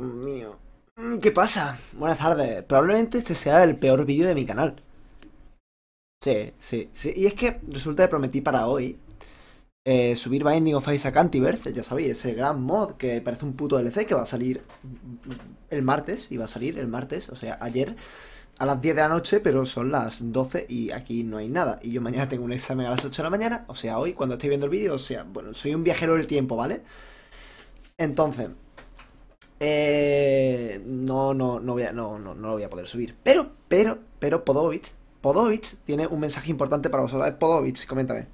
mío. Mm, ¿Qué pasa? Buenas tardes. Probablemente este sea el peor vídeo de mi canal. Sí, sí, sí. Y es que resulta que prometí para hoy eh, subir Binding of A Antiverse, ya sabéis, ese gran mod que parece un puto DLC que va a salir el martes, y va a salir el martes, o sea, ayer a las 10 de la noche, pero son las 12 y aquí no hay nada. Y yo mañana tengo un examen a las 8 de la mañana, o sea, hoy cuando estoy viendo el vídeo, o sea, bueno, soy un viajero del tiempo, ¿vale? Entonces, eh, no, no, no, voy no, no, lo voy a poder subir. Pero, pero, pero Podovic, Podovic tiene un mensaje importante para vosotros. Eh, Podovic, coméntame.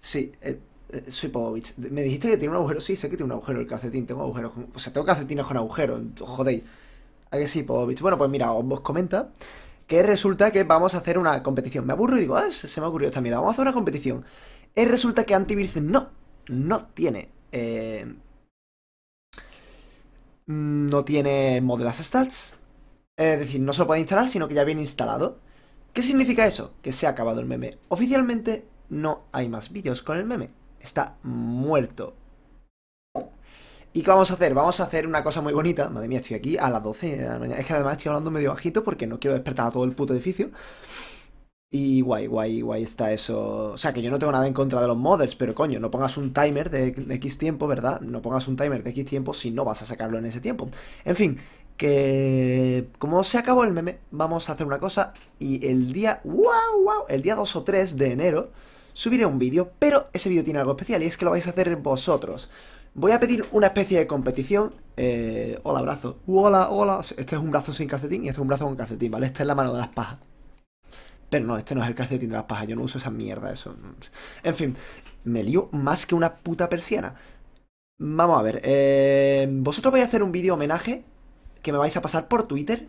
Sí, eh, eh, soy Podovic. Me dijiste que tiene un agujero. Sí, sé que tiene un agujero el calcetín. Tengo agujeros. Con, o sea, tengo calcetines con agujero Jodéis. ¿A que sí, Podovic? Bueno, pues mira, os comenta que resulta que vamos a hacer una competición. Me aburro y digo, ah, se, me ha ocurrido esta mierda. Vamos a hacer una competición. Y resulta que Antivirus no, no tiene. Eh, Mm, no tiene modelas stats. Eh, es decir, no se lo puede instalar, sino que ya viene instalado. ¿Qué significa eso? Que se ha acabado el meme. Oficialmente no hay más vídeos con el meme. Está muerto. ¿Y qué vamos a hacer? Vamos a hacer una cosa muy bonita. Madre mía, estoy aquí a las 12 de la mañana. Es que además estoy hablando medio bajito porque no quiero despertar a todo el puto edificio. Y guay, guay, guay está eso. O sea, que yo no tengo nada en contra de los models pero coño, no pongas un timer de X tiempo, ¿verdad? No pongas un timer de X tiempo si no vas a sacarlo en ese tiempo. En fin, que como se acabó el meme, vamos a hacer una cosa y el día, wow, wow, el día 2 o 3 de enero subiré un vídeo, pero ese vídeo tiene algo especial y es que lo vais a hacer vosotros. Voy a pedir una especie de competición. Eh, hola, brazo. Hola, hola. Este es un brazo sin calcetín y este es un brazo con calcetín, ¿vale? Esta es la mano de las pajas. Pero no, este no es el caso de las pajas, yo no uso esa mierda, eso. En fin, me lío más que una puta persiana. Vamos a ver, eh, vosotros vais a hacer un vídeo homenaje que me vais a pasar por Twitter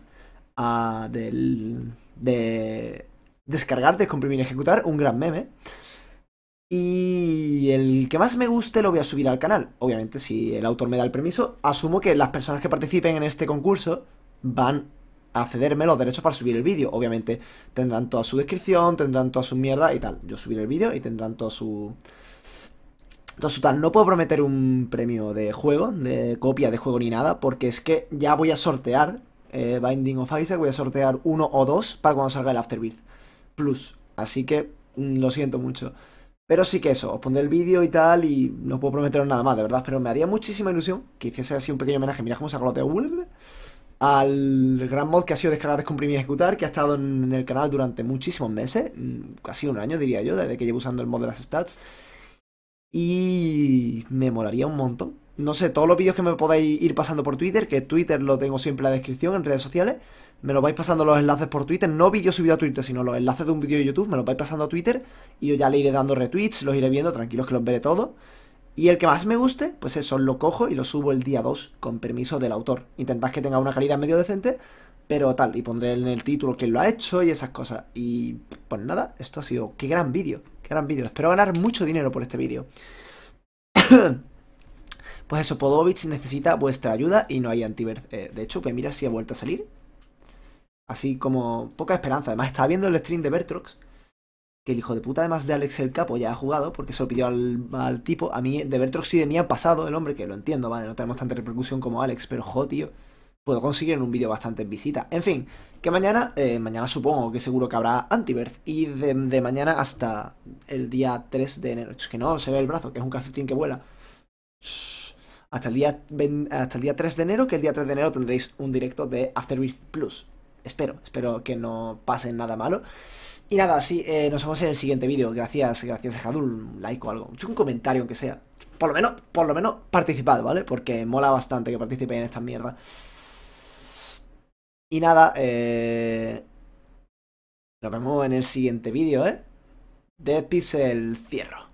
a, del, de descargar, descomprimir, ejecutar un gran meme. Y el que más me guste lo voy a subir al canal. Obviamente, si el autor me da el permiso, asumo que las personas que participen en este concurso van accederme los derechos para subir el vídeo. Obviamente tendrán toda su descripción, tendrán toda su mierda y tal. Yo subiré el vídeo y tendrán toda su... Todo su tal. No puedo prometer un premio de juego, de copia de juego ni nada, porque es que ya voy a sortear eh, Binding of Isaac, voy a sortear uno o dos para cuando salga el Afterbirth Plus. Así que mm, lo siento mucho. Pero sí que eso, os pondré el vídeo y tal, y no puedo prometeros nada más, de verdad. Pero me haría muchísima ilusión que hiciese así un pequeño homenaje. Mira cómo se de al gran mod que ha sido descargar, descomprimir y ejecutar, que ha estado en el canal durante muchísimos meses, mm, casi un año diría yo, desde que llevo usando el mod de las stats. Y me molaría un montón. No sé, todos los vídeos que me podáis ir pasando por Twitter, que Twitter lo tengo siempre en la descripción, en redes sociales, me lo vais pasando los enlaces por Twitter, no vídeos subidos a Twitter, sino los enlaces de un vídeo de YouTube, me los vais pasando a Twitter y yo ya le iré dando retweets, los iré viendo, tranquilos que los veré todo. Y el que más me guste, pues eso, lo cojo y lo subo el día 2, con permiso del autor. Intentad que tenga una calidad medio decente, pero tal, y pondré en el título quién lo ha hecho y esas cosas. Y pues nada, esto ha sido... ¡Qué gran vídeo! ¡Qué gran vídeo! Espero ganar mucho dinero por este vídeo. pues eso, Podovich necesita vuestra ayuda y no hay antiver... Eh, de hecho, pues mira si ha vuelto a salir. Así como poca esperanza. Además, estaba viendo el stream de Vertrox que el hijo de puta, además de Alex el Capo, ya ha jugado, porque se lo pidió al, tipo. A mí, de Bertrox de mí ha pasado, el hombre, que lo entiendo, vale, no tenemos tanta repercusión como Alex, pero jo, tío, puedo conseguir en un vídeo en visita, En fin, que mañana, eh, mañana supongo que seguro que habrá Antiverse, y de, mañana hasta el día 3 de enero. Es que no, se ve el brazo, que es un cafetín que vuela. Hasta el, día, hasta el día 3 de enero, que el día 3 de enero tendréis un directo de Afterbirth Plus. Espero, espero que no pase nada malo. Y nada, sí, eh, nos vemos en el siguiente vídeo. Gracias, gracias dejad un like o algo, un comentario aunque sea. Por lo menos, por lo menos participad, ¿vale? Porque mola bastante que participéis en esta mierda. Y nada, eh... Nos vemos en el siguiente vídeo, ¿eh? De Pixel cierro